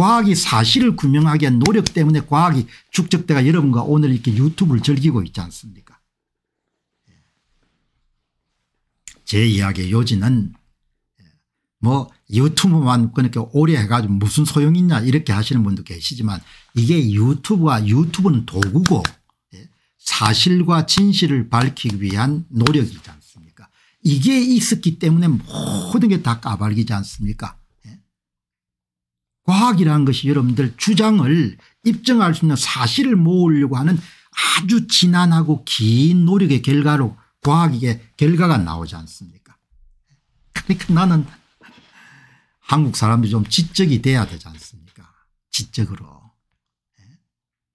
과학이 사실을 규명하기 위한 노력 때문에 과학이 축적되가 여러분과 오늘 이렇게 유튜브를 즐기고 있지 않습니까 예. 제 이야기의 요지는 뭐 유튜브만 그러니 오래 해가지고 무슨 소용이 있냐 이렇게 하시는 분도 계시지만 이게 유튜브와 유튜브는 도구고 예, 사실과 진실을 밝히기 위한 노력이지 않습니까 이게 있었기 때문에 모든 게 다 까발리지 않습니까 과학이라는 것이 여러분들 주장을 입증할 수 있는 사실을 모으려고 하는 아주 진한하고긴 노력의 결과로 과학의 결과가 나오지 않습니까 그러니까 나는 한국 사람들이 좀 지적이 돼야 되지 않습니까 지적으로 예?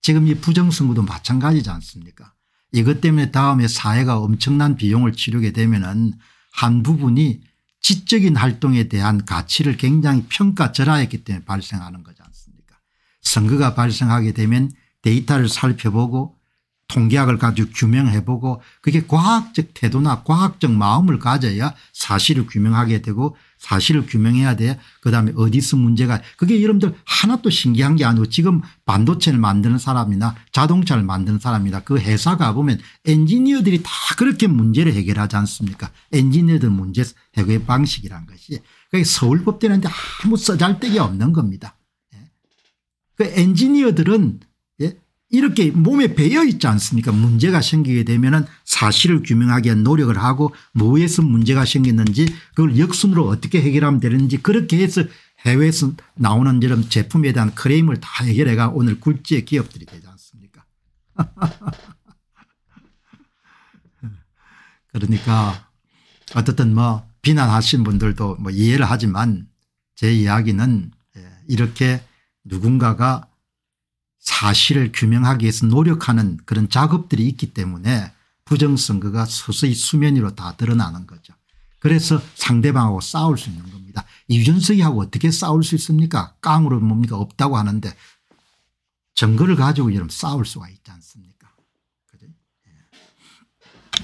지금 이 부정선거도 마찬가지지 않습니까 이것 때문에 다음에 사회가 엄청난 비용을 치르게 되면 은한 부분이 지적인 활동에 대한 가치를 굉장히 평가절하했기 때문에 발생하는 거지 않습니까 선거가 발생하게 되면 데이터를 살펴보고 통계학을 가지고 규명해보고 그게 과학적 태도나 과학적 마음을 가져야 사실을 규명하게 되고 사실을 규명해야 돼. 그다음에 어디서 문제가 그게 여러분들 하나도 신기한 게 아니고 지금 반도체를 만드는 사람이나 자동차를 만드는 사람이다. 그 회사 가보면 엔지니어들이 다 그렇게 문제를 해결하지 않습니까 엔지니어들 문제 해결 방식이란 것이 그게 서울법대는데 아무 써잘데기 없는 겁니다. 예. 그 엔지니어들은 이렇게 몸에 배어 있지 않습니까 문제가 생기게 되면 사실을 규명하기 위한 노력을 하고 뭐에서 문제가 생겼는지 그걸 역순으로 어떻게 해결하면 되는지 그렇게 해서 해외에서 나오는 이런 제품에 대한 크레임을 다 해결해가 오늘 굴지의 기업들이 되지 않습니까 그러니까 어쨌든 뭐 비난하신 분들도 뭐 이해를 하지만 제 이야기는 예, 이렇게 누군가가 사실을 규명하기 위해서 노력하는 그런 작업들이 있기 때문에 부정선거가 서서히 수면 위로 다 드러나는 거죠. 그래서 상대방하고 싸울 수 있는 겁니다. 이준석이하고 어떻게 싸울 수 있습니까 깡으로 뭡니까 없다고 하는데 증거를 가지고 이러 싸울 수가 있지 않습니까 그죠? 예.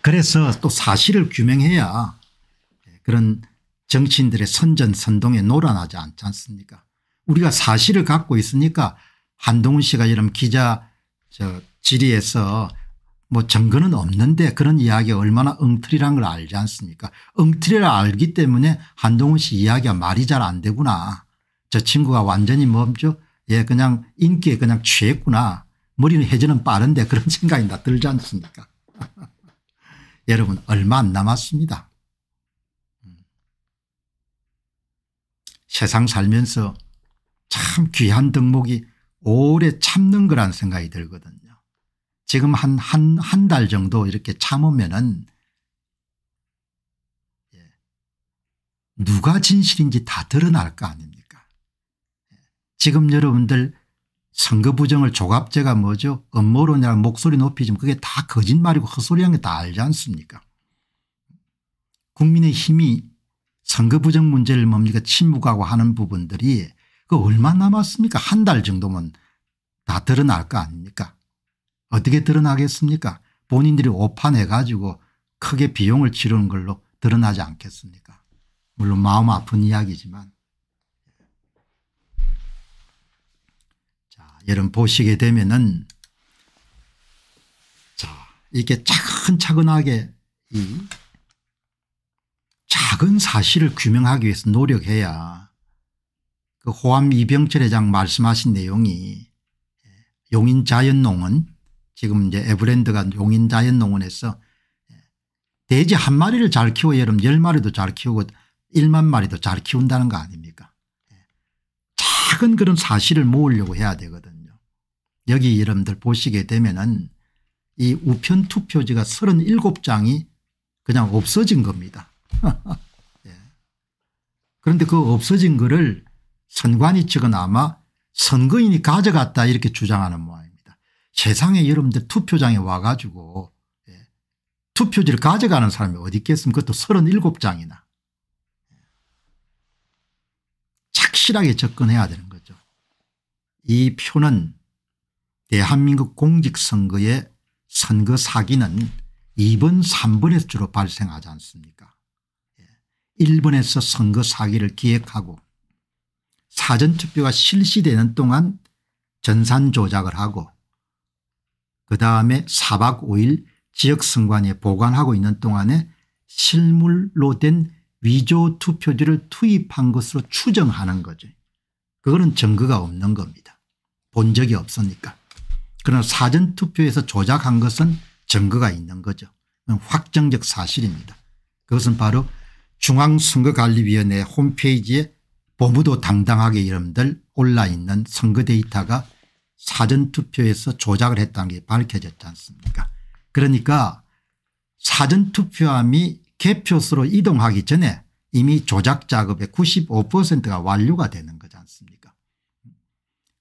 그래서 또 사실을 규명해야 그런 정치인들의 선전 선동에 놀아나지 않지 않습니까 우리가 사실을 갖고 있으니까 한동훈 씨가 이런 기자 저 질의에서 뭐 증거는 없는데 그런 이야기가 얼마나 엉터리란 걸 알지 않습니까 엉터리를 알기 때문에 한동훈 씨 이야기가 말이 잘 안 되구나 저 친구가 완전히 멈죠 예 그냥 인기에 그냥 취했구나 머리는 해제는 빠른데 그런 생각이 나 들지 않습니까 여러분 얼마 안 남았습니다 음. 세상 살면서 참 귀한 덕목이 오래 참는 거란 생각이 들거든요. 지금 한 한 한 달 정도 이렇게 참으면은 예, 누가 진실인지 다 드러날 거 아닙니까? 예, 지금 여러분들 선거 부정을 조갑제가 뭐죠? 음모론이라 목소리 높이 좀 그게 다 거짓말이고 헛소리한 게 다 알지 않습니까? 국민의 힘이 선거 부정 문제를 뭡니까 침묵하고 하는 부분들이 그 얼마 남았습니까? 한 달 정도면 다 드러날 거 아닙니까? 어떻게 드러나겠습니까? 본인들이 오판해 가지고 크게 비용을 치르는 걸로 드러나지 않겠습니까? 물론 마음 아픈 이야기지만 자 여러분 보시게 되면은 자 이렇게 차근차근하게 이 작은 사실을 규명하기 위해서 노력해야 그 호암 이병철 회장 말씀하신 내용이 용인자연농원 지금 이제 에브랜드가 용인자연농원에서 돼지 한 마리를 잘 키워 여러분 1마리도잘 키우고 1만 마리도 잘 키운다는 거 아닙니까 작은 그런 사실을 모으려고 해야 되거든요. 여기 여러분들 보시게 되면은 이 우편 투표지가 37장이 그냥 없어진 겁니다. 예. 그런데 그 없어진 거를 선관위 측은 아마 선거인이 가져갔다 이렇게 주장하는 모양입니다. 세상에 여러분들 투표장에 와가지고 예, 투표지를 가져가는 사람이 어디 있겠습니까 그것도 37장이나 착실하게 접근해야 되는 거죠. 이 표는 대한민국 공직선거의 선거 사기는 2번 3번에서 주로 발생하지 않습니까 1번에서 예, 선거 사기를 기획하고 사전투표가 실시되는 동안 전산 조작을 하고 그다음에 4박 5일 지역선관위에 보관하고 있는 동안에 실물로 된 위조 투표지를 투입한 것으로 추정하는 거죠. 그거는 증거가 없는 겁니다. 본 적이 없으니까. 그러나 사전투표에서 조작한 것은 증거가 있는 거죠. 확정적 사실입니다. 그것은 바로 중앙선거관리위원회 홈페이지에 보무도 당당하게 이름들 올라있는 선거 데이터가 사전투표에서 조작을 했다는 게 밝혀졌지 않습니까 그러니까 사전투표함이 개표수로 이동하기 전에 이미 조작 작업의 95%가 완료가 되는 거지 않습니까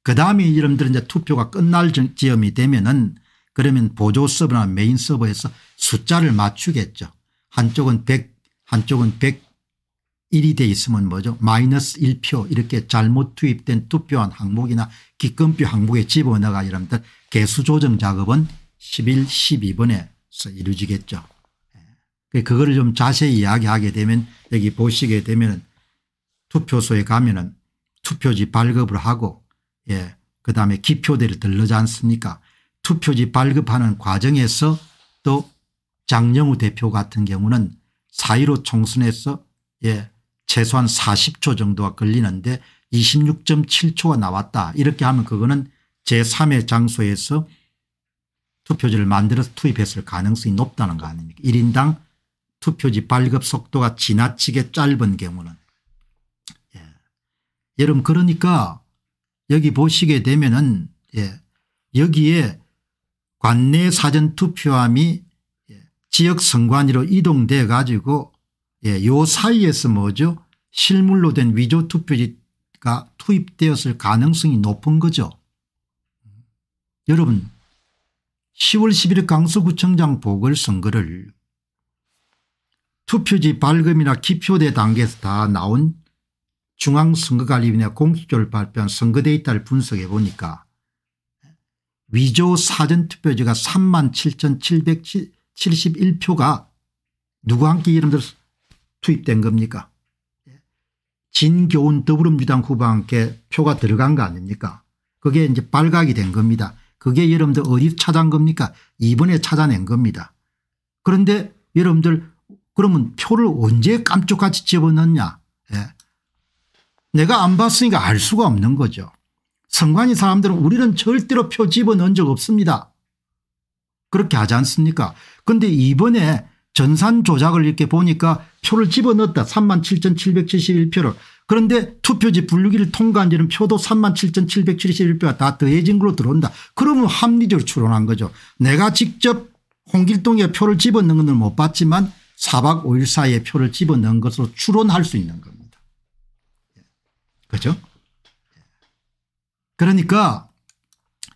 그 다음에 이름들은 이제 투표가 끝날 지점이 되면은 그러면 보조 서버나 메인 서버에서 숫자를 맞추겠죠. 한쪽은 100 한쪽은 100 1이 돼 있으면 뭐죠 마이너스 1표 이렇게 잘못 투입된 투표한 항목이나 기권표 항목에 집어넣어가 여러분 개수 조정 작업은 11 12번에서 이루어지겠죠. 예. 그거를 좀 자세히 이야기하게 되면 여기 보시게 되면 투표소에 가면 은 투표지 발급을 하고 예, 그다음에 기표대를 들르지 않습니까 투표지 발급하는 과정에서 또 장영우 대표 같은 경우는 사1로 총선에서 예, 최소한 40초 정도가 걸리는데 26.7초가 나왔다 이렇게 하면 그거는 제3의 장소에서 투표지를 만들어서 투입했을 가능성이 높다는 거 아닙니까 1인당 투표지 발급 속도가 지나치게 짧은 경우는 예. 여러분 그러니까 여기 보시게 되면은 예. 여기에 관내 사전투표함이 예, 지역 선관위로 이동돼 가지고 예, 요 사이에서 뭐죠 실물로 된 위조 투표지가 투입되었을 가능성이 높은 거죠. 여러분 10월 11일 강서구청장 보궐선거를 투표지 발급이나 기표대 단계에서 다 나온 중앙선거관리위원회 공식적으로 발표한 선거 데이터를 분석해 보니까 위조 사전투표지가 3만 7,771표가 누구와 함께 이름들 투입된 겁니까 진교훈 더불어민주당 후보한테 표가 들어간 거 아닙니까 그게 이제 발각이 된 겁니다. 그게 여러분들 어디 찾아낸 겁니까 이번에 찾아낸 겁니다. 그런데 여러분들 그러면 표를 언제 깜쪽같이 집어넣냐 예. 내가 안 봤으니까 알 수가 없는 거죠. 선관위 사람들은 우리는 절대로 표 집어넣은 적 없습니다. 그렇게 하지 않습니까 그런데 이번에 전산 조작을 이렇게 보니까 표를 집어넣었다. 37,771표를. 그런데 투표지 분류기를 통과한 지는 표도 37,771표가 다 더해진 걸로 들어온다. 그러면 합리적으로 추론한 거죠. 내가 직접 홍길동의 표를 집어넣은 건 못 봤지만 4박 5일 사이에 표를 집어넣은 것으로 추론할 수 있는 겁니다. 그죠 그러니까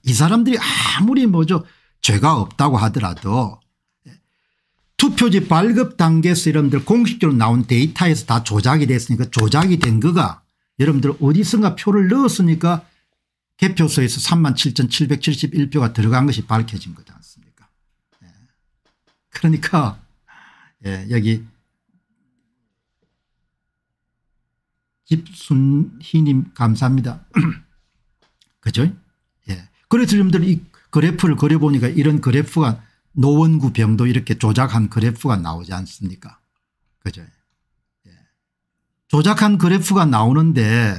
이 사람들이 아무리 뭐죠 죄가 없다고 하더라도 투표지 발급 단계에서 여러분들 공식적으로 나온 데이터에서 다 조작이 됐으니까 조작이 된 거가 여러분들 어디선가 표를 넣었으니까 개표소에서 37,771표가 들어간 것이 밝혀진 거지 않습니까 예. 그러니까 예, 여기 집순희님 감사합니다. 그죠? 예. 그래서 여러분들 이 그래프를 그려보니까 이런 그래프가 노원구 병도 이렇게 조작한 그래프가 나오지 않습니까 그죠 예. 조작한 그래프가 나오는데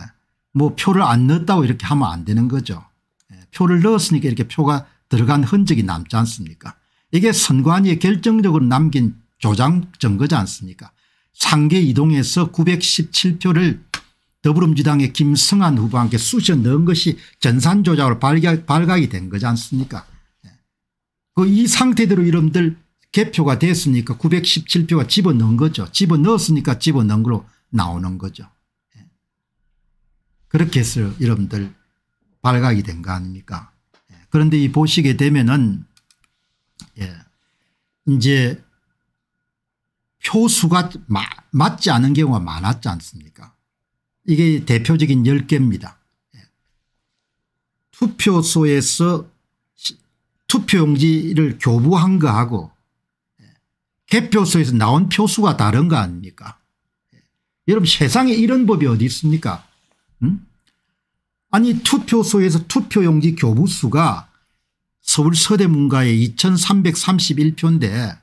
뭐 표를 안 넣었다고 이렇게 하면 안 되는 거죠 예. 표를 넣었으니까 이렇게 표가 들어간 흔적이 남지 않습니까 이게 선관위에 결정적으로 남긴 조작 증거지 않습니까 상계 이동에서 917표를 더불어민주당의 김성한 후보한테 쑤셔 넣은 것이 전산조작으로 발각이 된 거지 않습니까 그 이 상태대로 이름들 개표가 됐으니까 917표가 집어넣은 거죠. 집어넣었으니까 집어넣은 걸로 나오는 거죠. 예. 그렇게 해서 여러들 발각이 된 거 아닙니까 예. 그런데 이 보시게 되면은 예 이제 표수가 마, 맞지 않은 경우가 많았지 않습니까 이게 대표적인 10개입니다. 예. 투표소에서 투표용지를 교부한 거하고 개표소에서 나온 표수가 다른 거 아닙니까 예. 여러분 세상에 이런 법이 어디 있습니까 음? 아니 투표소에서 투표용지 교부수가 서울 서대문가에 2331표인데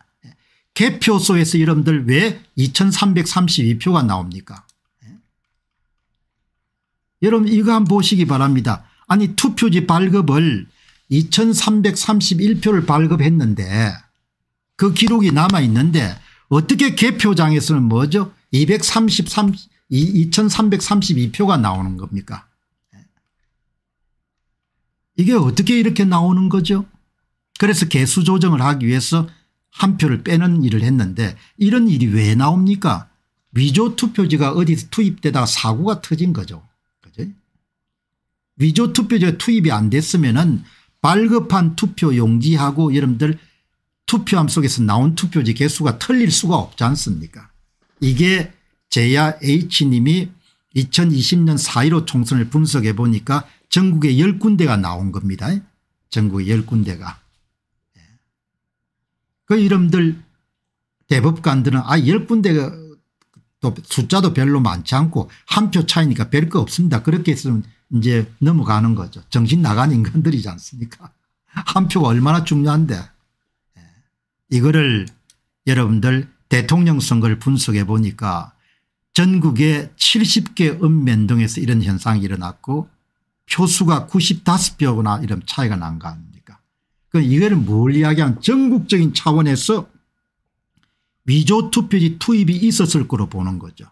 개표소에서 여러분들 왜 2332표가 나옵니까 예. 여러분 이거 한번 보시기 바랍니다. 아니 투표지 발급을 2331표를 발급했는데 그 기록이 남아있는데 어떻게 개표장에서는 뭐죠 233, 2332표가 나오는 겁니까 이게 어떻게 이렇게 나오는 거죠 그래서 개수 조정을 하기 위해서 한 표를 빼는 일을 했는데 이런 일이 왜 나옵니까 위조 투표지가 어디서 투입되다가 사고가 터진 거죠 그죠 위조 투표지가 투입이 안 됐으면 은 발급한 투표 용지하고 여러분들 투표함 속에서 나온 투표지 개수가 틀릴 수가 없지 않습니까 이게 제야 H님이 2020년 4.15 총선을 분석해 보니까 전국에 10군데가 나온 겁니다. 전국에 10군데가. 예. 그 이름들 대법관들은 아 10군데가 숫자도 별로 많지 않고 한 표 차이니까 별 거 없습니다. 그렇게 했으면 이제 넘어가는 거죠. 정신 나간 인간들이지 않습니까? 한 표가 얼마나 중요한데 예. 이거를 여러분들 대통령 선거를 분석해 보니까 전국의 70개 읍면동에서 이런 현상이 일어났고 표수가 95표나 이런 차이가 난 거 아닙니까? 그 이거를 뭘이야기하 전국적인 차원에서 위조 투표지 투입이 있었을 거로 보는 거죠.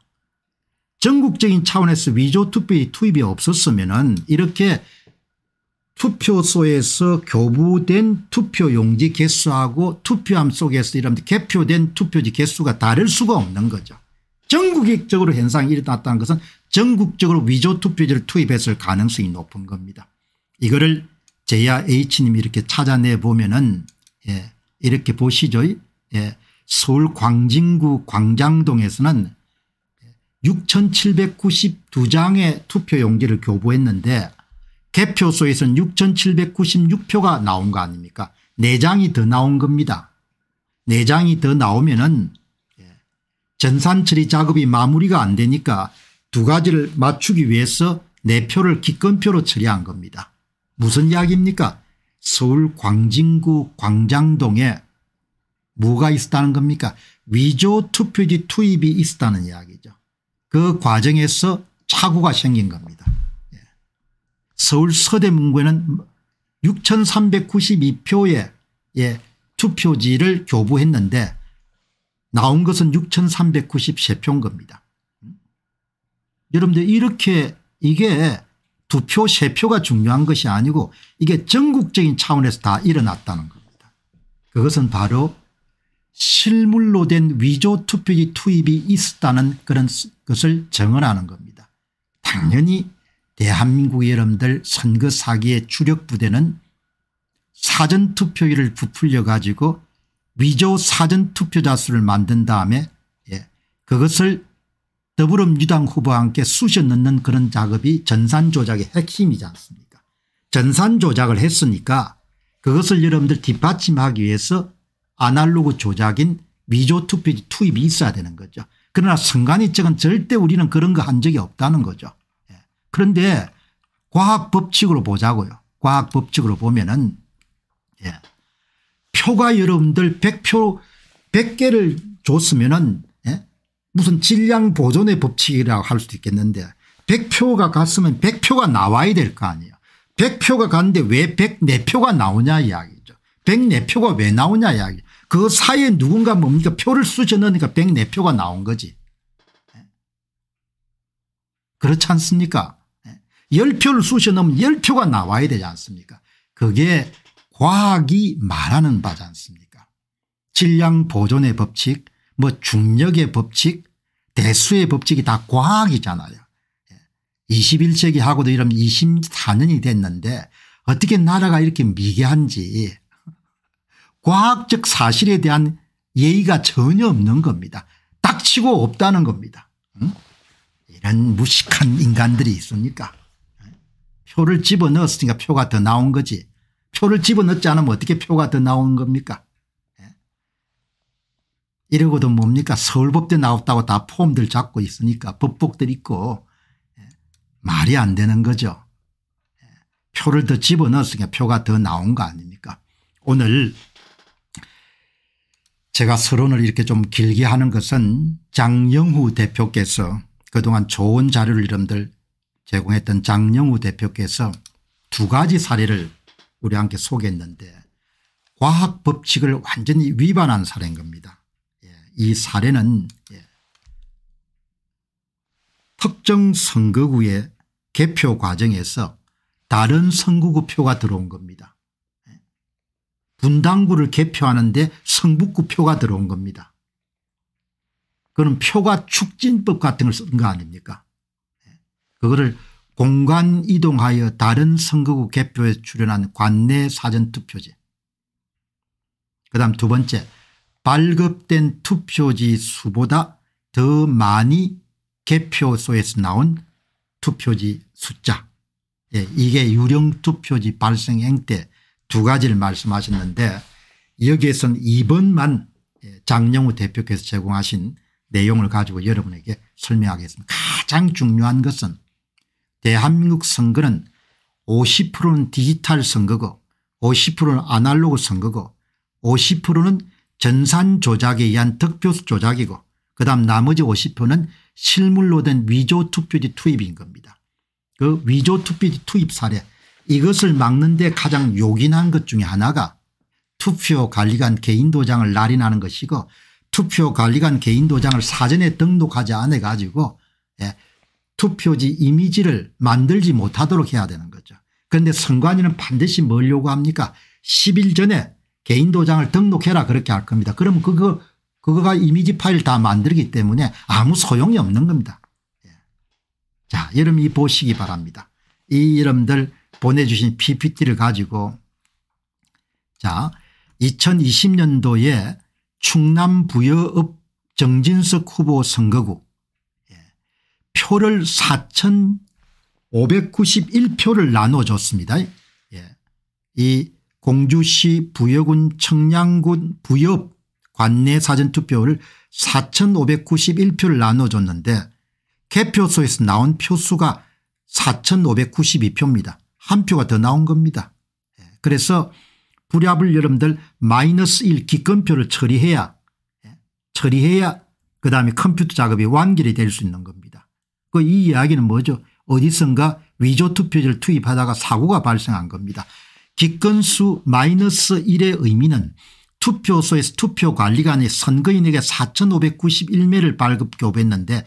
전국적인 차원에서 위조 투표의 투입이 없었으면 은 이렇게 투표소에서 교부된 투표용지 개수하고 투표함 속에서 이런 개표된 투표지 개수가 다를 수가 없는 거죠. 전국적으로 현상이 일어났다는 것은 전국적으로 위조 투표지를 투입했을 가능성이 높은 겁니다. 이거를 j r H님이 이렇게 찾아내 보면은 예, 이렇게 보시죠. 예, 서울 광진구 광장동에서는 6,792장의 투표용지를 교부했는데 개표소에서는 6,796표가 나온 거 아닙니까 4장이 더 나온 겁니다. 4장이 더 나오면 은 예, 전산 처리 작업이 마무리가 안 되니까 두 가지를 맞추기 위해서 4표를 기권표로 처리한 겁니다. 무슨 이야기입니까 서울 광진구 광장동에 뭐가 있었다는 겁니까 위조 투표지 투입이 있었다는 이야기 그 과정에서 착오가 생긴 겁니다. 예. 서울 서대문구에는 6,392표의 예, 투표지를 교부했는데 나온 것은 6,393표인 겁니다. 여러분들 이렇게 이게 두 표, 세 표가 중요한 것이 아니고 이게 전국적인 차원에서 다 일어났다는 겁니다. 그것은 바로 실물로 된 위조 투표기 투입이 있었다는 그런 것을 증언하는 겁니다. 당연히 대한민국 여러분들 선거 사기의 주력 부대는 사전투표기를 부풀려 가지고 위조 사전투표자 수를 만든 다음에 예, 그것을 더불어민주당 후보와 함께 쑤셔 넣는 그런 작업이 전산조작의 핵심이지 않습니까 전산조작을 했으니까 그것을 여러분들 뒷받침하기 위해서 아날로그 조작인 위조 투표 투입이 있어야 되는 거죠. 그러나 선관위 측은 절대 우리는 그런 거 한 적이 없다는 거죠. 예. 그런데 과학 법칙으로 보자고요. 과학 법칙으로 보면은 예. 표가 여러분들 100표 100개를 줬으면은 예? 무슨 질량 보존의 법칙이라고 할 수도 있겠는데 100표가 갔으면 100표가 나와야 될 거 아니에요. 100표가 갔는데 왜 104표가 나오냐 이야기죠. 104표가 왜 나오냐 이야기. 그 사이에 누군가 뭡니까 표를 쑤셔 넣으니까 104표가 나온 거지. 예? 그렇지 않습니까 10표를 예? 쑤셔 넣으면 10표가 나와야 되지 않습니까 그게 과학이 말하는 바지 않습니까 질량 보존의 법칙 뭐 중력의 법칙 대수의 법칙이 다 과학이잖아요. 21세기 예? 하고도 이러면 24년이 됐는데 어떻게 나라가 이렇게 미개한지 과학적 사실에 대한 예의가 전혀 없는 겁니다. 닥치고 없다는 겁니다. 응? 이런 무식한 인간들이 있습니까 표를 집어넣었으니까 표가 더 나온 거지. 표를 집어넣지 않으면 어떻게 표가 더 나온 겁니까 예? 이러고도 뭡니까 서울법대 나왔다고 다 폼들 잡고 있으니까 법복들 있고 예? 말이 안 되는 거죠. 예? 표를 더 집어넣었으니까 표가 더 나온 거 아닙니까 오늘 제가 서론을 이렇게 좀 길게 하는 것은 장영후 대표께서 그동안 좋은 자료를 여러분들 제공했던 장영후 대표께서 두 가지 사례를 우리 함께 소개했는데 과학 법칙을 완전히 위반한 사례인 겁니다. 예, 이 사례는 예, 특정 선거구의 개표 과정에서 다른 선거구 표가 들어온 겁니다. 분당구를 개표하는데 성북구 표가 들어온 겁니다. 그는 표가 축진법 같은 걸 쓴 거 아닙니까 그거를 공간 이동하여 다른 선거구 개표에 출연한 관내 사전투표제 그 다음 두 번째 발급된 투표지 수보다 더 많이 개표소에서 나온 투표지 숫자 예, 이게 유령 투표지 발생 행태 두 가지를 말씀하셨는데 여기에선 2번만 예, 장영우 대표께서 제공하신 내용을 가지고 여러분에게 설명하겠습니다. 가장 중요한 것은 대한민국 선거는 50%는 디지털 선거고 50%는 아날로그 선거고 50%는 전산 조작에 의한 득표수 조작이고 그다음 나머지 50%는 실물로 된 위조 투표지 투입인 겁니다. 그 위조 투표지 투입 사례 이것을 막는데 가장 요긴한 것 중에 하나가 투표 관리관 개인 도장을 날인하는 것이고 투표 관리관 개인 도장을 사전에 등록하지 않아 가지고 예, 투표지 이미지를 만들지 못하도록 해야 되는 거죠. 그런데 선관위는 반드시 뭘 요구합니까 10일 전에 개인 도장을 등록해라 그렇게 할 겁니다. 그럼 그거 그거가 이미지 파일 다 만들기 때문에 아무 소용이 없는 겁니다. 예. 자 여러분 이 보시기 바랍니다. 이 여러분들 보내주신 ppt를 가지고 자 2020년도에 충남 부여읍 정진석 후보 선거구 예, 표를 4,591표를 나눠줬습니다. 예, 이 공주시 부여군 청량군 부여읍 관내 사전투표를 4,591표를 나눠줬는데 개표소에서 나온 표수가 4,592표입니다. 한 표가 더 나온 겁니다. 예, 그래서 불합을 여러분들 마이너스 1 기권표를 처리해야 예, 처리해야 그 다음에 컴퓨터 작업이 완결이 될 수 있는 겁니다. 그 이 이야기는 뭐죠? 어디선가 위조투표지를 투입하다가 사고가 발생한 겁니다. 기권수 마이너스 1의 의미는 투표소에서 투표관리관이 선거인에게 4591매를 발급 교부했는데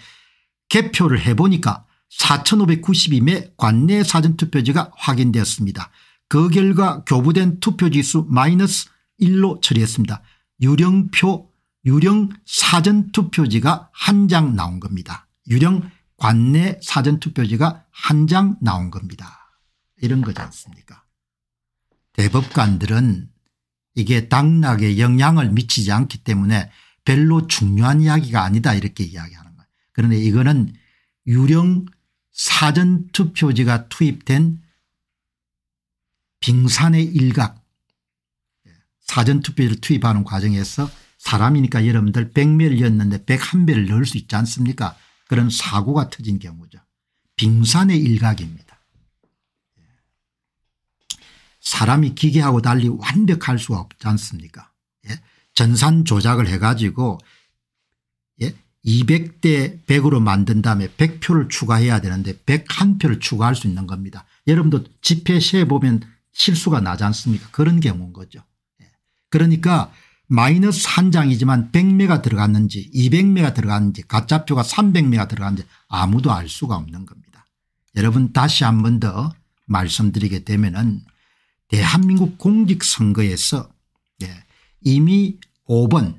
개표를 해보니까 4,592매 관내 사전투표지가 확인되었습니다. 그 결과 교부된 투표지수 마이너스 1로 처리했습니다. 유령표 유령 사전투표지가 한 장 나온 겁니다. 유령 관내 사전투표지가 한 장 나온 겁니다. 이런 거지 않습니까 대법관들은 이게 당락에 영향을 미치지 않기 때문에 별로 중요한 이야기가 아니다 이렇게 이야기하는 거예요. 그런데 이거는 유령 사전투표지가 투입된 빙산의 일각 사전투표를 지 투입하는 과정에서 사람이니까 여러분들 100매를였는데 101매를 넣을 수 있지 않습니까 그런 사고가 터진 경우죠. 빙산의 일각입니다. 사람이 기계하고 달리 완벽할 수가 없지 않습니까 예? 전산 조작을 해가지고 200대 100으로 만든 다음에 100표를 추가해야 되는데 101표를 추가할 수 있는 겁니다. 여러분도 집회 시에 보면 실수가 나지 않습니까 그런 경우인 거죠. 예. 그러니까 마이너스 한 장이지만 100매가 들어갔는지 200매가 들어갔는지 가짜표가 300매가 들어갔는지 아무도 알 수가 없는 겁니다. 여러분 다시 한 번 더 말씀드리게 되면 은 대한민국 공직선거에서 예, 이미 5번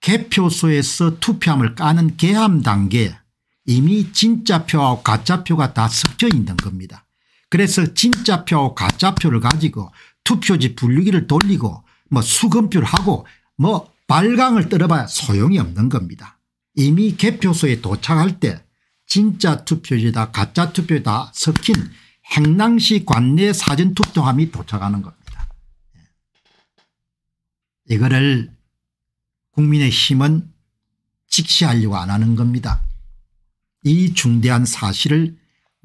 개표소에서 투표함을 까는 개함 단계에 이미 진짜표와 가짜표가 다 섞여 있는 겁니다. 그래서 진짜표와 가짜표를 가지고 투표지 분류기를 돌리고 뭐 수검표를 하고 뭐 발광을 떨어봐야 소용이 없는 겁니다. 이미 개표소에 도착할 때 진짜 투표지다 가짜 투표다 섞인 행랑시 관내 사전투표함이 도착하는 겁니다. 예. 이거를 국민의힘은 직시하려고 안 하는 겁니다. 이 중대한 사실을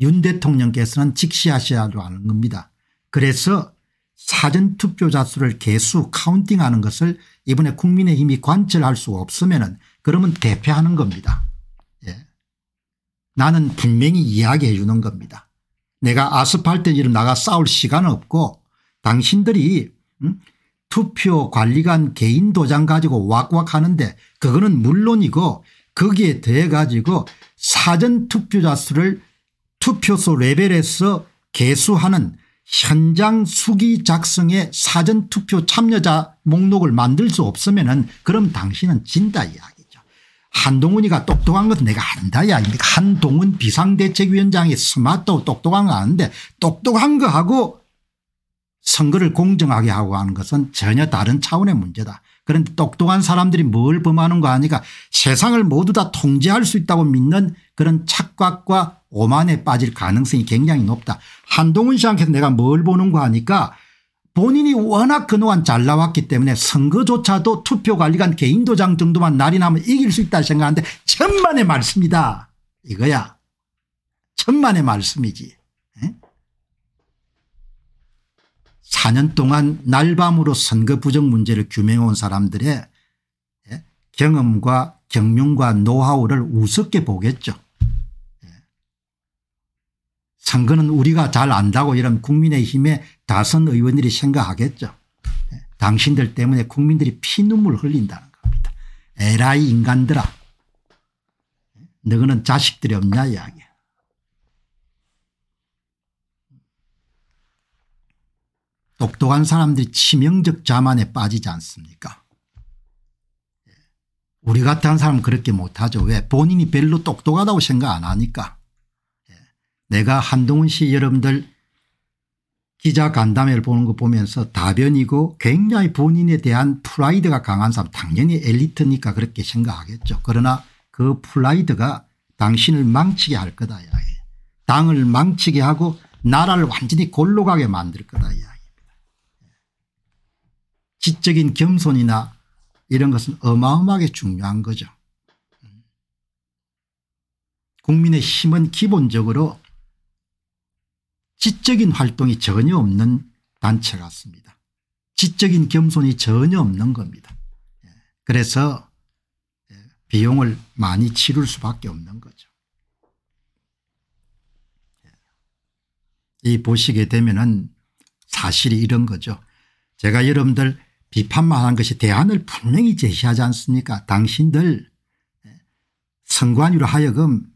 윤 대통령께서는 직시하셔야려 하는 겁니다. 그래서 사전투표자 수를 개수 카운팅하는 것을 이번에 국민의힘이 관철할 수 없으면 은 그러면 대패하는 겁니다. 예. 나는 분명히 이야기해 주는 겁니다. 내가 아스팔트 이로 나가 싸울 시간 없고 당신들이 음? 투표 관리관 개인 도장 가지고 왁왁 하는데 그거는 물론이고 거기에 대해 가지고 사전 투표자 수를 투표소 레벨에서 개수하는 현장 수기 작성의 사전 투표 참여자 목록을 만들 수 없으면 은 그럼 당신은 진다 이야기죠. 한동훈이가 똑똑한 것은 내가 안다 이야기입니다. 한동훈 비상대책위원장이 스마트하고 똑똑한 거 아는데 똑똑한 거하고 선거를 공정하게 하고 하는 것은 전혀 다른 차원의 문제다. 그런데 똑똑한 사람들이 뭘 범하는 거 아니까 세상을 모두 다 통제할 수 있다고 믿는 그런 착각과 오만에 빠질 가능성이 굉장히 높다. 한동훈 씨한테서 내가 뭘 보는 거 하니까 본인이 워낙 그동안 잘 나왔기 때문에 선거조차도 투표관리관 개인도장 정도만 날이 나면 이길 수 있다 생각하는데 천만의 말씀이다. 이거야. 천만의 말씀이지. 4년 동안 날밤으로 선거 부정 문제를 규명해온 사람들의 예, 경험과 경륜과 노하우를 우습게 보겠죠. 예. 선거는 우리가 잘 안다고 이런 국민의힘의 다선 의원들이 생각하겠죠. 예. 당신들 때문에 국민들이 피눈물 흘린다는 겁니다. 에라이 인간들아 너는 자식들이 없냐 이야기 똑똑한 사람들이 치명적 자만에 빠지지 않습니까 예. 우리 같은 사람은 그렇게 못하죠. 왜 본인이 별로 똑똑하다고 생각 안 하니까 예. 내가 한동훈 씨 여러분들 기자 간담회를 보는 거 보면서 다변이고 굉장히 본인에 대한 프라이드가 강한 사람 당연히 엘리트니까 그렇게 생각하겠죠. 그러나 그 프라이드가 당신을 망치게 할 거다. 야. 당을 망치게 하고 나라를 완전히 골로 가게 만들 거다. 야. 지적인 겸손이나 이런 것은 어마어마하게 중요한 거죠. 국민의 힘은 기본적으로 지적인 활동이 전혀 없는 단체 같습니다. 지적인 겸손이 전혀 없는 겁니다. 예. 그래서 예, 비용을 많이 치를 수밖에 없는 거죠. 예. 이 보시게 되면은 사실이 이런 거죠. 제가 여러분들 비판만 한 것이 대안을 분명히 제시하지 않습니까 당신들 선관위로 하여금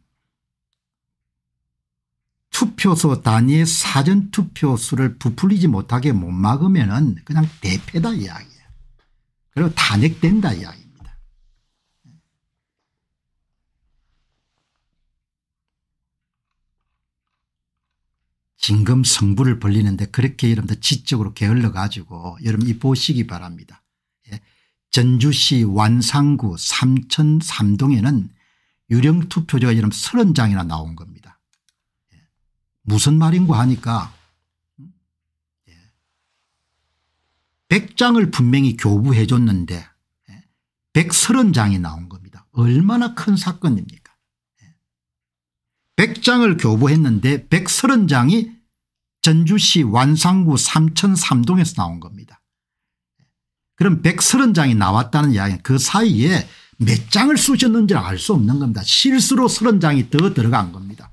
투표소 단위의 사전투표수를 부풀리지 못하게 못 막으면 은 그냥 대패다 이야기야 그리고 탄핵된다 이야기 진금 성부를 벌리는데 그렇게 여러분들 지적으로 게을러 가지고 여러분 이 보시기 바랍니다. 예. 전주시 완산구 삼천 삼동에는 유령 투표제가 여러분 30장이나 나온 겁니다. 예. 무슨 말인고 하니까 음? 예. 100장을 분명히 교부해 줬는데 130장이 예. 나온 겁니다. 얼마나 큰 사건입니까 100장을 교부했는데 130장이 전주시 완산구 삼천 삼동에서 나온 겁니다. 그럼 130장이 나왔다는 이야기 는그 사이에 몇 장을 쓰셨는지 알 수 없는 겁니다. 실수로 30장이 더 들어간 겁니다.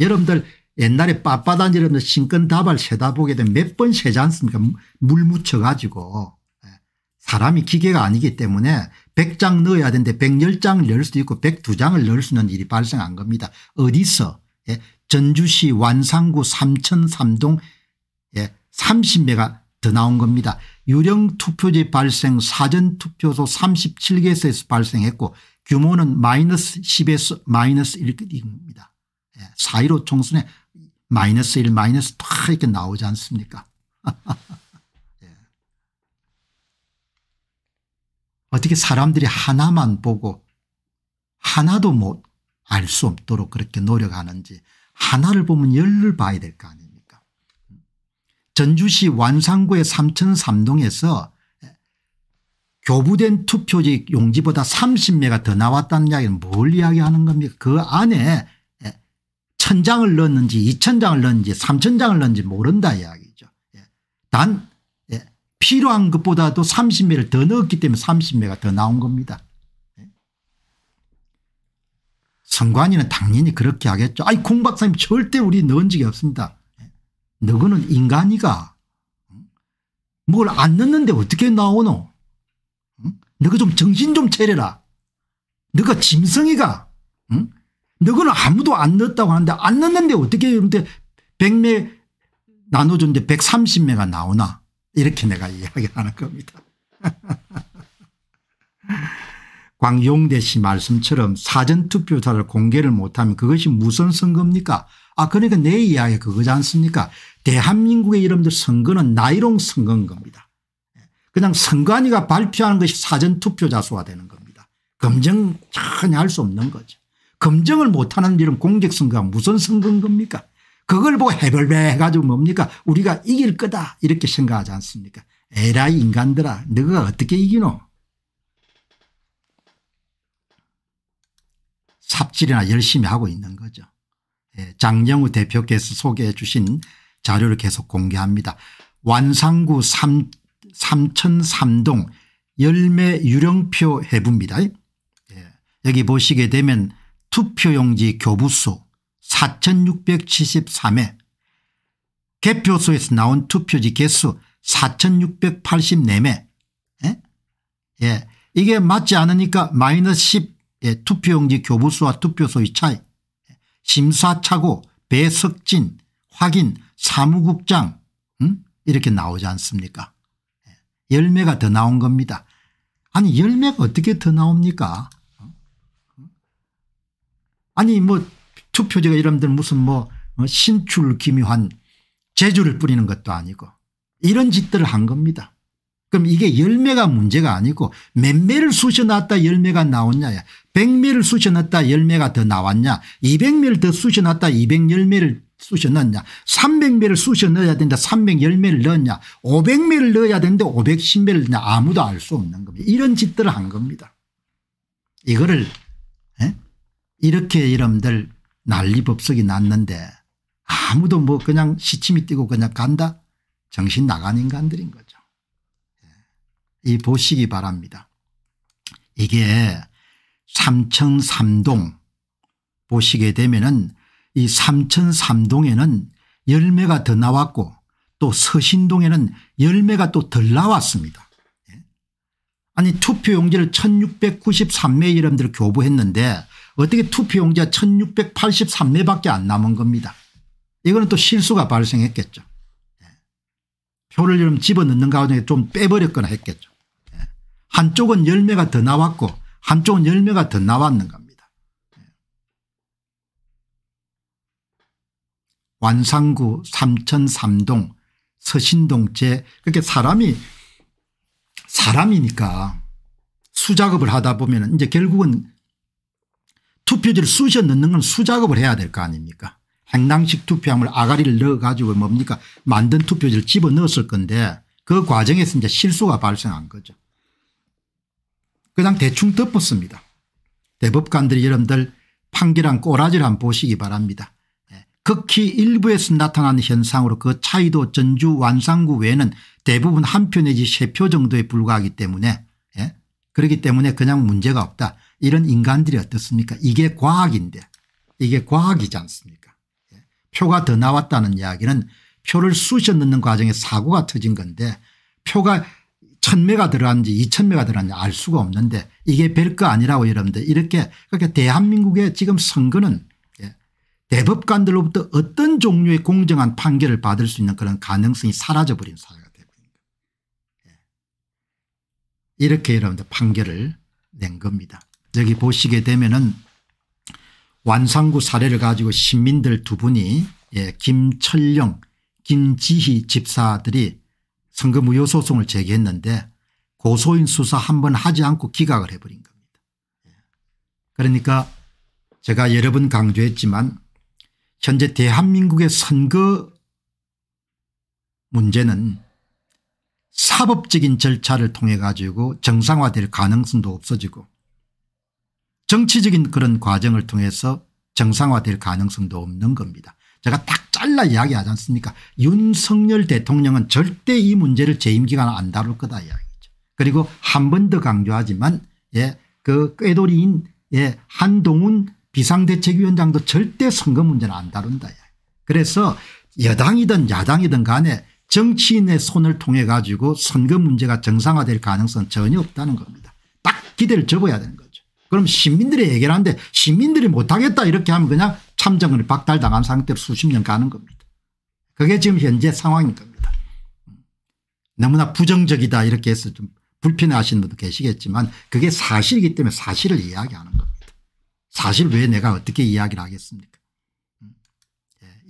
여러분들 옛날에 빳빳한 여러분들 신건다발 세다 보게 되면 몇 번 세지 않습니까 물 묻혀가지고 예. 사람이 기계가 아니기 때문에 100장 넣어야 되는데 1 1 0장 넣을 수도 있고 102장을 넣을 수 있는 일이 발생한 겁니다. 어디서 예. 전주시 완산구 삼천 삼동 예. 30매가 더 나온 겁니다. 유령투표제 발생 사전투표소 37개소에서 발생했고 규모는 마이너스 10에서 마이너스 1입니다. 예. 4.15 총선에 마이너스 1 마이너스 다 이렇게 나오지 않습니까 어떻게 사람들이 하나만 보고 하나도 못 알 수 없도록 그렇게 노력하는지 하나를 보면 열을 봐야 될 거 아닙니까 전주시 완산구의 삼천삼동에서 교부된 투표지 용지보다 30매가 더 나왔다는 이야기는 뭘 이야기하는 겁니까 그 안에 예, 천장을 넣는지 이천장을 넣는지 삼천장을 넣는지 모른다 이야기죠. 예. 단 필요한 것보다도 30매를 더 넣었기 때문에 30매가 더 나온 겁니다. 네. 선관위는 당연히 그렇게 하겠죠. 아니 공 박사님 절대 우리 넣은 적이 없습니다. 너거는 네. 인간이가 뭘 안 넣는데 어떻게 나오노? 너가 좀 정신 좀 차려라. 너가 짐승이가 너거는 아무도 안 넣었다고 하는데 안 넣는데 어떻게 100매 나눠줬는데 130매가 나오나? 이렇게 내가 이야기하는 겁니다. 광용대 씨 말씀처럼 사전투표자를 공개를 못하면 그것이 무슨 선거입니까 아 그러니까 내 이야기 그거지 않습니까 대한민국의 이름들 선거는 나이롱 선거인 겁니다. 그냥 선관위가 발표하는 것이 사전투표자 수가 되는 겁니다. 검증 전혀 할 수 없는 거죠. 검증을 못하는 이런 공직선거가 무슨 선거인 겁니까 그걸 보고 해벌배 해가지고 뭡니까 우리가 이길 거다 이렇게 생각하지 않습니까 에라이 인간들아 너가 어떻게 이기노 삽질이나 열심히 하고 있는 거죠. 예, 장영우 대표께서 소개해 주신 자료를 계속 공개합니다. 완산구 3, 천삼동 열매 유령표 해부입니다. 예, 여기 보시게 되면 투표용지 교부수 4673회 개표소에서 나온 투표지 개수 4684매 예? 예. 이게 맞지 않으니까 마이너스 10 예. 투표용지 교부수와 투표소의 차이 심사착오 배석진 확인 사무국장 음? 이렇게 나오지 않습니까 예. 열매가 더 나온 겁니다. 아니 열매가 어떻게 더 나옵니까 어? 어? 아니 뭐 투표제가 여러분들 무슨 뭐 어, 신출 기묘한 재주를 뿌리는 것도 아니고 이런 짓들을 한 겁니다. 그럼 이게 열매가 문제가 아니고 몇 매를 쑤셔놨다 열매가 나왔냐 100매를 쑤셔놨다 열매가 더 나왔냐 200매를 더 쑤셔놨다 2 0 0매를 쑤셔넣냐 300매를 쑤셔넣어야 된다 3 0 0매를 넣었냐 500매를 넣어야 되는데 510매를 넣냐 아무도 알 수 없는 겁니다. 이런 짓들을 한 겁니다. 이거를 에? 예? 이렇게 여러분들 난리법석이 났는데 아무도 뭐 그냥 시침이 뛰고 그냥 간다 정신 나간 인간들인 거죠. 예. 이 보시기 바랍니다. 이게 삼천삼동 보시게 되면은 이 삼천삼동에는 열매가 더 나왔고 또 서신동에는 열매가 또 덜 나왔습니다. 예. 아니 투표용지를 1693매 이름들 교부했는데 어떻게 투표용지가 1683매밖에 안 남은 겁니다. 이거는 또 실수가 발생했겠죠. 예. 표를 좀 집어넣는 가운데 좀 빼버렸거나 했겠죠. 예. 한쪽은 열매가 더 나왔고 한쪽은 열매가 더 나왔는 겁니다. 예. 완산구 삼천 삼동 서신동체 그렇게 그러니까 사람이 사람이니까 수작업을 하다 보면 이제 결국은 투표지를 쑤셔 넣는 건 수작업을 해야 될 거 아닙니까 행당식 투표함을 아가리를 넣어가지고 뭡니까 만든 투표지를 집어넣었을 건데 그 과정에서 이제 실수가 발생한 거죠. 그냥 대충 덮었습니다. 대법관들이 여러분들 판결한 꼬라지를 보시기 바랍니다. 예, 극히 일부에서 나타나 현상으로 그 차이도 전주 완산구 외에는 대부분 한 표 내지 세 표 정도에 불과하기 때문에 예? 그렇기 때문에 그냥 문제가 없다. 이런 인간들이 어떻습니까 이게 과학인데 이게 과학이지 않습니까 예. 표가 더 나왔다는 이야기는 표를 쑤셔 넣는 과정에 사고가 터진 건데 표가 천매가 들어갔는지 이천매가 들어갔는지 알 수가 없는데 이게 별거 아니라고 여러분들 이렇게 그러니 대한민국의 지금 선거는 예, 대법관들로부터 어떤 종류의 공정한 판결을 받을 수 있는 그런 가능성이 사라져버린 사회가 되버립니다. 예. 이렇게 여러분들 판결을 낸 겁니다. 여기 보시게 되면은 완산구 사례를 가지고 시민들 두 분이 예, 김철령 김지희 집사들이 선거무효 소송을 제기했는데 고소인 수사 한 번 하지 않고 기각을 해버린 겁니다. 예. 그러니까 제가 여러 번 강조했지만 현재 대한민국의 선거 문제는 사법적인 절차를 통해 가지고 정상화될 가능성도 없어지고 정치적인 그런 과정을 통해서 정상화될 가능성도 없는 겁니다. 제가 딱 잘라 이야기하지 않습니까 윤석열 대통령은 절대 이 문제를 재임기간 안 다룰 거다 이야기죠. 그리고 한 번 더 강조하지만 예, 그 꾀돌이인 예, 한동훈 비상대책위원장도 절대 선거 문제는 안 다룬다. 그래서 여당이든 야당이든 간에 정치인의 손을 통해 가지고 선거 문제가 정상화될 가능성은 전혀 없다는 겁니다. 딱 기대를 접어야 되는 거예요. 그럼 시민들이 얘기를 하는데 시민들이 못하겠다 이렇게 하면 그냥 참정을 박탈당한 상태로 수십 년 가는 겁니다. 그게 지금 현재 상황인 겁니다. 너무나 부정적이다 이렇게 해서 좀 불편해하시는 분도 계시겠지만 그게 사실이기 때문에 사실을 이야기하는 겁니다. 사실 왜 내가 어떻게 이야기를 하겠습니까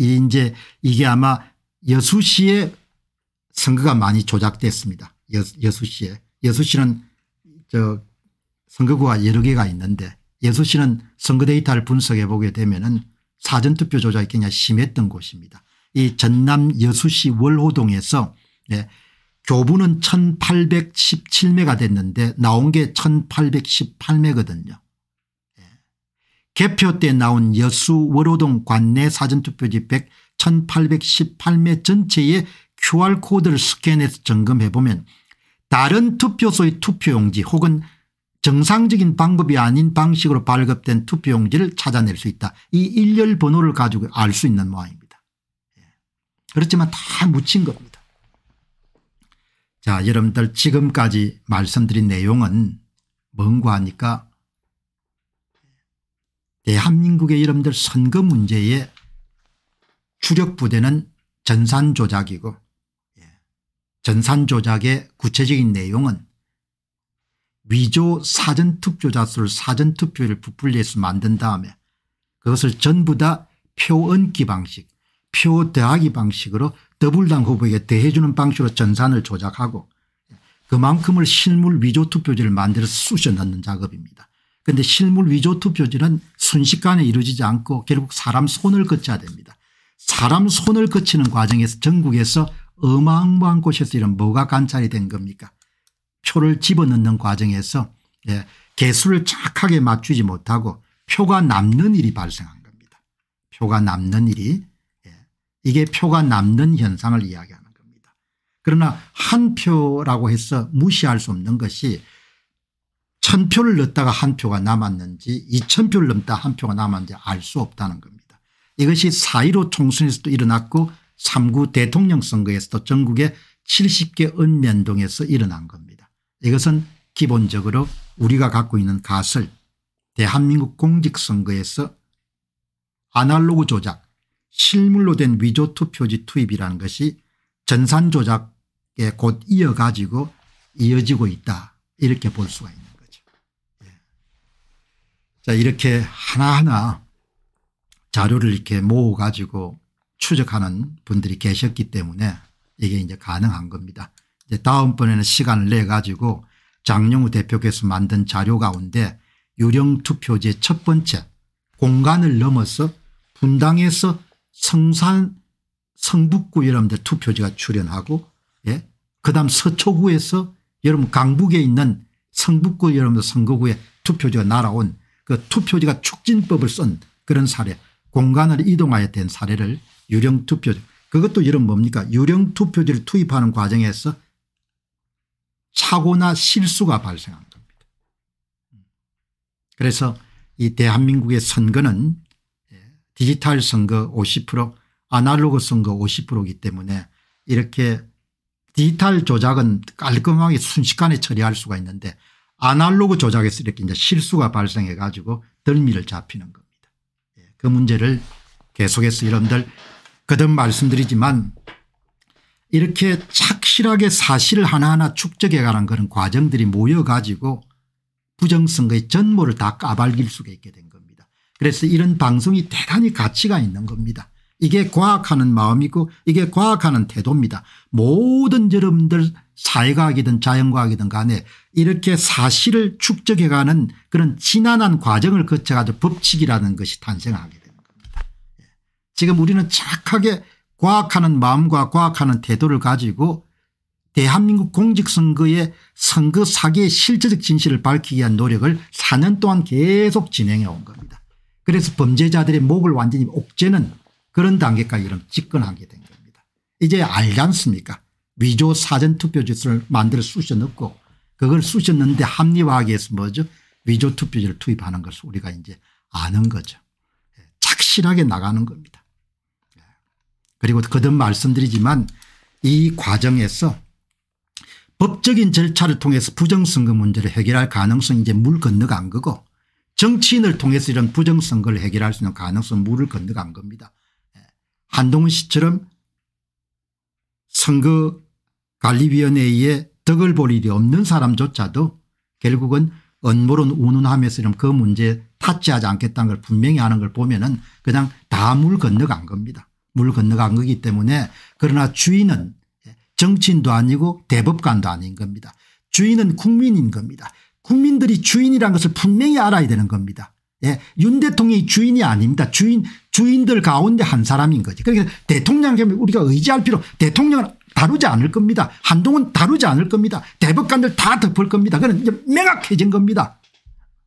예, 이제 이게 아마 여수시의 선거가 많이 조작됐습니다. 여수시에 여수시는 저 선거구가 여러 개가 있는데 예수시는 선거 데이터를 분석해 보게 되면 은 사전투표 조작이 굉장히 심했던 곳입니다. 이 전남 여수시 월호동에서 네, 교부는 1817매가 됐는데 나온 게 1818매거든요. 예. 개표 때 나온 여수 월호동 관내 사전투표지 100 1818매 전체의 QR코드를 스캔해서 점검해 보면 다른 투표소의 투표용지 혹은 정상적인 방법이 아닌 방식으로 발급된 투표용지를 찾아낼 수 있다. 이 일렬 번호를 가지고 알 수 있는 모양입니다. 예. 그렇지만 다 묻힌 겁니다. 자 여러분들 지금까지 말씀드린 내용은 뭔고 하니까 대한민국의 여러분들 선거 문제에 주력부대는 전산조작이고 예. 전산조작의 구체적인 내용은 위조 사전투표자 수를 사전투표를 부풀려서 만든 다음에 그것을 전부 다 표언기 방식 표대하기 방식으로 더불당 후보에게 대해주는 방식으로 전산을 조작하고 그만큼을 실물 위조 투표지를 만들어 서 쑤셔 넣는 작업입니다. 그런데 실물 위조 투표지는 순식간에 이루어지지 않고 결국 사람 손을 거쳐야 됩니다. 사람 손을 거치는 과정에서 전국에서 어마어마한 곳에서 이런 뭐가 관찰이 된 겁니까 표를 집어넣는 과정에서 예, 개수를 정확하게 맞추지 못하고 표가 남는 일이 발생한 겁니다. 표가 남는 일이 예, 이게 표가 남는 현상을 이야기하는 겁니다. 그러나 한 표라고 해서 무시할 수 없는 것이 천 표를 넣다가 한 표가 남았는지 이천 표를 넘다 한 표가 남았는지 알 수 없다는 겁니다. 이것이 4.15 총선에서도 일어났고 3구 대통령 선거에서도 전국의 70개 읍면동에서 일어난 겁니다. 이것은 기본적으로 우리가 갖고 있는 갓을 대한민국 공직선거에서 아날로그 조작 실물로 된 위조 투표지 투입이라는 것이 전산 조작에 곧 이어가지고 이어지고 있다 이렇게 볼 수가 있는 거죠. 예. 자 이렇게 하나하나 자료를 이렇게 모아가지고 추적하는 분들이 계셨기 때문에 이게 이제 가능한 겁니다. 다음번에는 시간을 내 가지고 장영우 대표께서 만든 자료 가운데 유령투표제 첫 번째 공간을 넘어서 분당에서 성산 성북구 여러분들 투표지가 출현하고 예? 그다음 서초구에서 여러분 강북에 있는 성북구 여러분들 선거구에 투표지가 날아온 그 투표지가 촉진법을 쓴 그런 사례 공간을 이동하여 된 사례를 유령투표제 그것도 이런 뭡니까 유령투표지를 투입하는 과정에서 착오나 실수가 발생한 겁니다. 그래서 이 대한민국의 선거는 예, 디지털 선거 50% 아날로그 선거 50%이기 때문에 이렇게 디지털 조작은 깔끔하게 순식간에 처리할 수가 있는데 아날로그 조작에서 이렇게 이제 실수가 발생해 가지고 덜미를 잡히는 겁니다. 예, 그 문제를 계속해서 여러분들 거듭 말씀드리지만 이렇게 착실하게 사실 하나하나 축적해가는 그런 과정들이 모여가지고 부정선거의 전모를 다 까발길 수가 있게 된 겁니다. 그래서 이런 방송이 대단히 가치가 있는 겁니다. 이게 과학하는 마음이고 이게 과학하는 태도입니다. 모든 여러분들 사회과학이든 자연과학이든 간에 이렇게 사실을 축적해가는 그런 진난한 과정을 거쳐가지고 법칙이라는 것이 탄생하게 되는 겁니다. 예. 지금 우리는 착하게 과학하는 마음과 과학하는 태도를 가지고 대한민국 공직선거의 선거 사기의 실질적 진실을 밝히기 위한 노력을 4년 동안 계속 진행해 온 겁니다. 그래서 범죄자들의 목을 완전히 옥죄는 그런 단계까지 이런 집권하게 된 겁니다. 이제 알지 않습니까 위조 사전투표 지수를 만들어 쑤셔 넣고 그걸 쑤셨는데 합리화하기 위해서 뭐죠 위조 투표지를 투입하는 것을 우리가 이제 아는 거죠. 착실하게 나가는 겁니다. 그리고 거듭 말씀드리지만 이 과정에서 법적인 절차를 통해서 부정선거 문제를 해결할 가능성이 이제 물 건너간 거고 정치인을 통해서 이런 부정선거를 해결할 수 있는 가능성 물을 건너간 겁니다. 예. 한동훈 씨처럼 선거관리위원회에 덕을 볼 일이 없는 사람조차도 결국은 언모론 운운하면서 이런 그 문제 타치하지 않겠다는 걸 분명히 하는 걸 보면은 그냥 다 물 건너간 겁니다. 물 건너간 거기 때문에 그러나 주인은 정치인도 아니고 대법관도 아닌 겁니다. 주인은 국민인 겁니다. 국민들이 주인이란 것을 분명히 알아야 되는 겁니다. 예, 윤 대통령이 주인이 아닙니다. 주인 주인들 가운데 한 사람인 거지. 그러니까 대통령에게 우리가 의지할 필요 대통령은 다루지 않을 겁니다. 한동훈 다루지 않을 겁니다. 대법관들 다 덮을 겁니다. 그건 명확해진 겁니다.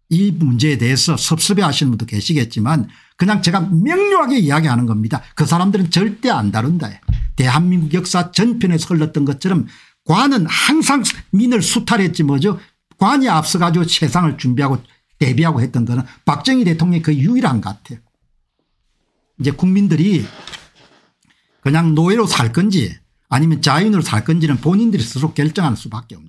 이 문제에 대해서 섭섭해 하시는 분도 계시겠지만 그냥 제가 명료하게 이야기하는 겁니다. 그 사람들은 절대 안 다룬다. 대한민국 역사 전편에서 흘렀던 것처럼 관은 항상 민을 수탈했지 뭐죠. 관이 앞서가지고 세상을 준비하고 대비하고 했던 거는 박정희 대통령이 그 유일한 것 같아요. 이제 국민들이 그냥 노예로 살 건지 아니면 자유인으로 살 건지는 본인들이 스스로 결정할 수밖에 없는